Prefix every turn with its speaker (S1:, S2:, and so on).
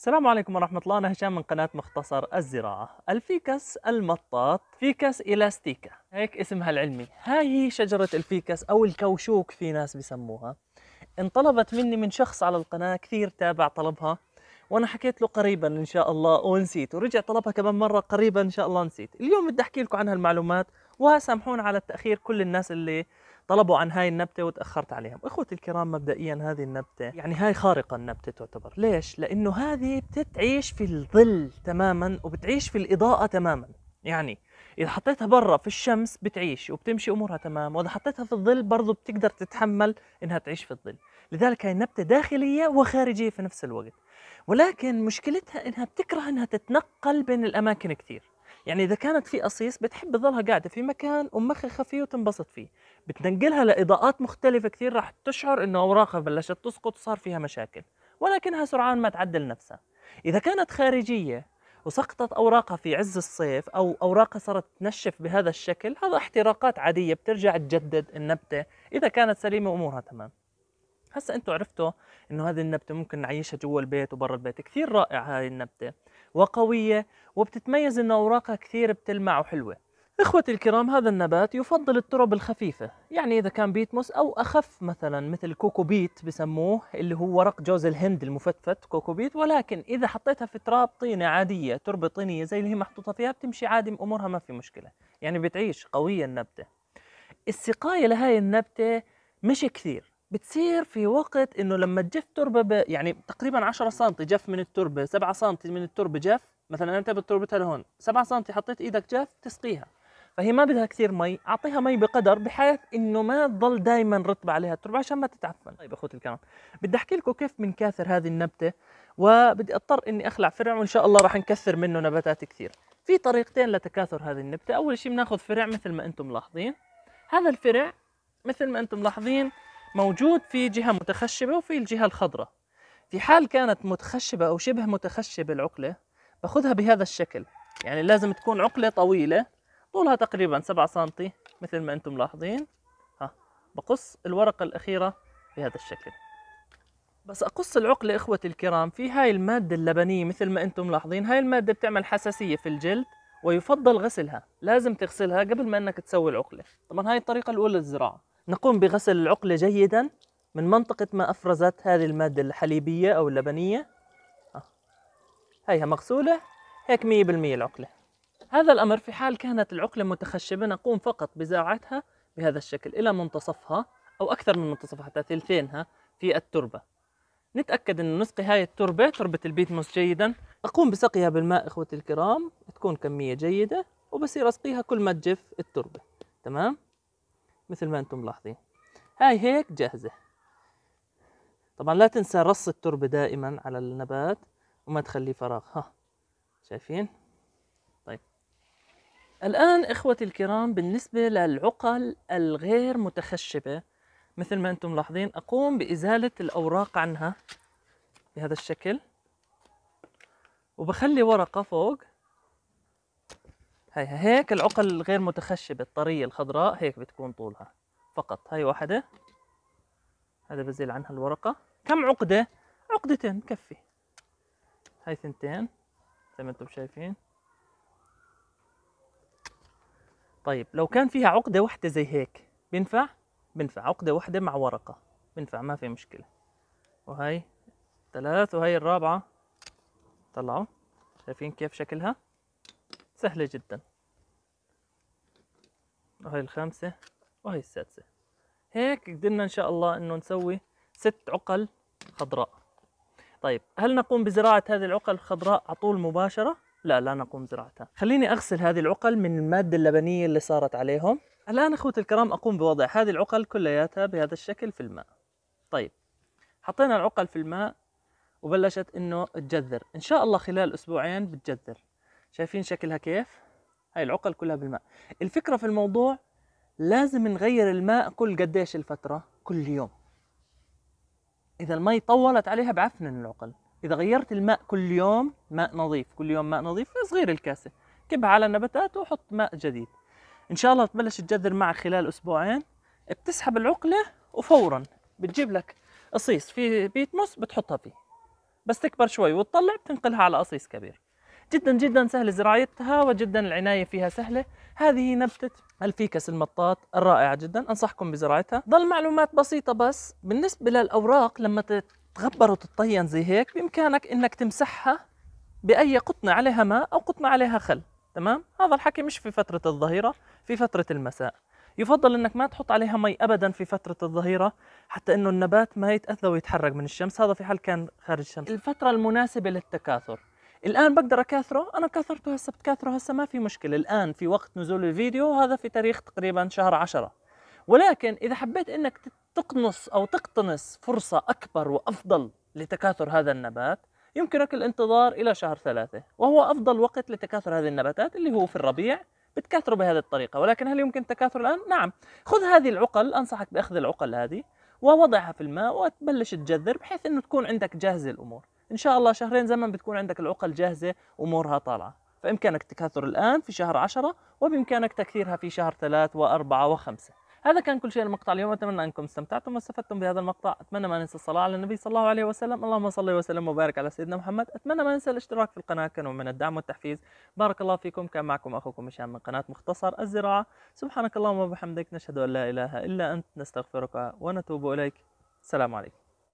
S1: السلام عليكم ورحمة الله أنا هشام من قناة مختصر الزراعة الفيكس المطاط فيكس إلاستيكا هيك اسمها العلمي هاي هي شجرة الفيكس أو الكوشوك في ناس بسموها انطلبت مني من شخص على القناة كثير تابع طلبها وانا حكيت له قريبا ان شاء الله ونسيت ورجع طلبها كمان مره قريبا ان شاء الله نسيت اليوم بدي احكي لكم عن هالمعلومات وسامحونا على التاخير كل الناس اللي طلبوا عن هاي النبتة وتأخرت عليهم إخوتي الكرام مبدئيا هذه النبتة يعني هاي خارقة النبتة تعتبر ليش؟ لأنه هذه بتعيش في الظل تماما وبتعيش في الإضاءة تماما يعني إذا حطيتها برا في الشمس بتعيش وبتمشي أمورها تمام وإذا حطيتها في الظل برضو بتقدر تتحمل إنها تعيش في الظل لذلك هاي النبتة داخلية وخارجية في نفس الوقت ولكن مشكلتها إنها بتكره إنها تتنقل بين الأماكن كثير يعني اذا كانت في قصيص بتحب تظلها قاعده في مكان ومخها خفيه وتنبسط فيه بتنقلها لاضاءات مختلفه كثير راح تشعر انه اوراقها بلشت تسقط وصار فيها مشاكل ولكنها سرعان ما تعدل نفسها اذا كانت خارجيه وسقطت اوراقها في عز الصيف او اوراقها صارت تنشف بهذا الشكل هذا احتراقات عاديه بترجع تجدد النبته اذا كانت سليمه وامورها تمام هسا انتم عرفتوا انه هذه النبته ممكن نعيشها جوا البيت وبرا البيت كثير رائع هاي النبته وقوية وبتتميز إن أوراقها كثير بتلمع وحلوة إخوتي الكرام هذا النبات يفضل الترب الخفيفة يعني إذا كان بيتموس أو أخف مثلا مثل كوكوبيت بسموه اللي هو ورق جوز الهند المفتفت كوكوبيت ولكن إذا حطيتها في تراب طينة عادية تربة طينية زي اللي هي محطوطة فيها بتمشي عادي أمورها ما في مشكلة يعني بتعيش قوية النبتة السقاية لهاي النبتة مش كثير بتصير في وقت انه لما تجف تربه يعني تقريبا 10 سم جف من التربه 7 سم من التربه جف مثلا انت بتربتها لهون 7 سم حطيت ايدك جف تسقيها فهي ما بدها كثير مي اعطيها مي بقدر بحيث انه ما تضل دائما رطبه عليها التربه عشان ما تتعفن طيب اخوتي الكرام بدي احكي لكم كيف بنكاثر هذه النبته وبدي اضطر اني اخلع فرع وان شاء الله راح نكثر منه نباتات كثير في طريقتين لتكاثر هذه النبته اول شيء بناخذ فرع مثل ما انتم ملاحظين هذا الفرع مثل ما انتم ملاحظين موجود في جهة متخشبة وفي الجهة الخضراء في حال كانت متخشبة أو شبه متخشبة العقلة باخذها بهذا الشكل يعني لازم تكون عقلة طويلة طولها تقريبا 7 سم مثل ما أنتم ملاحظين ها بقص الورقة الأخيرة بهذا الشكل بس أقص العقلة إخوتي الكرام في هاي المادة اللبنية مثل ما أنتم ملاحظين هاي المادة بتعمل حساسية في الجلد ويفضل غسلها لازم تغسلها قبل ما أنك تسوي العقلة طبعا هاي الطريقة الأولى للزراعة نقوم بغسل العقلة جيدا من منطقة ما أفرزت هذه المادة الحليبية أو اللبنية آه. هيها مغسولة هيك 100% العقلة هذا الأمر في حال كانت العقلة متخشبة نقوم فقط بزاعتها بهذا الشكل إلى منتصفها أو أكثر من منتصفها حتى ثلثينها في التربة نتأكد أن نسقي هاي التربة تربة البيتموس جيدا أقوم بسقيها بالماء إخوتي الكرام تكون كمية جيدة وبصير أسقيها كل ما تجف التربة تمام مثل ما انتم ملاحظين هاي هيك جاهزة طبعا لا تنسى رص التربة دائما على النبات وما تخليه فراغ ها شايفين طيب الآن إخوتي الكرام بالنسبة للعقل الغير متخشبة مثل ما أنتم ملاحظين أقوم بإزالة الأوراق عنها بهذا الشكل وبخلي ورقة فوق هي هيك العقل الغير متخشبة الطرية الخضراء هيك بتكون طولها فقط هاي واحدة هذا بزيل عنها الورقة كم عقدة؟ عقدتين بكفي هاي ثنتين زي ما انتم شايفين طيب لو كان فيها عقدة واحدة زي هيك بينفع؟ بينفع عقدة واحدة مع ورقة بينفع ما في مشكلة وهي ثلاث وهي الرابعة طلعوا شايفين كيف شكلها؟ سهلة جدا وهي الخامسة وهي السادسة هيك قدرنا إن شاء الله إنه نسوي ست عقل خضراء طيب هل نقوم بزراعة هذه العقل الخضراء على طول مباشرة؟ لا لا نقوم بزراعتها خليني أغسل هذه العقل من المادة اللبنية اللي صارت عليهم الآن أخوتي الكرام أقوم بوضع هذه العقل كلياتها بهذا الشكل في الماء طيب حطينا العقل في الماء وبلشت إنه تجذر إن شاء الله خلال أسبوعين بتجذر شايفين شكلها كيف هاي العقل كلها بالماء الفكرة في الموضوع لازم نغير الماء كل قديش الفترة كل يوم إذا المي طولت عليها بعفنن العقل إذا غيرت الماء كل يوم ماء نظيف كل يوم ماء نظيف صغير الكاسة كبها على النباتات وحط ماء جديد إن شاء الله تبلش تجذر معك خلال أسبوعين بتسحب العقلة وفورا بتجيب لك قصيص في بيت موس بتحطها فيه بس تكبر شوي وتطلع بتنقلها على قصيص كبير جدا جدا سهل زراعتها وجدا العناية فيها سهلة هذه نبتة الفيكس المطاط الرائعة جدا أنصحكم بزراعتها ضل معلومات بسيطة بس بالنسبة للأوراق لما تتغبر وتتطين زي هيك بإمكانك إنك تمسحها بأي قطنة عليها ماء أو قطنة عليها خل تمام هذا الحكي مش في فترة الظهيرة في فترة المساء يفضل انك ما تحط عليها مي ابدا في فتره الظهيره حتى انه النبات ما يتاذى ويتحرك من الشمس هذا في حال كان خارج الشمس الفتره المناسبه للتكاثر الان بقدر اكاثره انا كاثرته هسه بكاثره هسه ما في مشكله الان في وقت نزول الفيديو هذا في تاريخ تقريبا شهر عشرة ولكن اذا حبيت انك تقنص او تقتنص فرصه اكبر وافضل لتكاثر هذا النبات يمكنك الانتظار الى شهر ثلاثة وهو افضل وقت لتكاثر هذه النباتات اللي هو في الربيع بتكاثره بهذه الطريقه ولكن هل يمكن التكاثر الان نعم خذ هذه العقل انصحك باخذ العقل هذه ووضعها في الماء وتبلش تجذر بحيث انه تكون عندك جاهزه الامور ان شاء الله شهرين زمن بتكون عندك العقل جاهزه امورها طالعه فامكانك تكاثر الان في شهر 10 وبامكانك تكثيرها في شهر 3 و4 و5 هذا كان كل شيء المقطع اليوم اتمنى انكم استمتعتم واستفدتم بهذا المقطع اتمنى ما ننسى الصلاه على النبي صلى الله عليه وسلم اللهم صل وسلم وبارك على سيدنا محمد اتمنى ما ننسى الاشتراك في القناه كنوع من الدعم والتحفيز بارك الله فيكم كان معكم اخوكم هشام من قناه مختصر الزراعه سبحانك اللهم وبحمدك نشهد ان لا اله الا انت نستغفرك ونتوب اليك السلام عليكم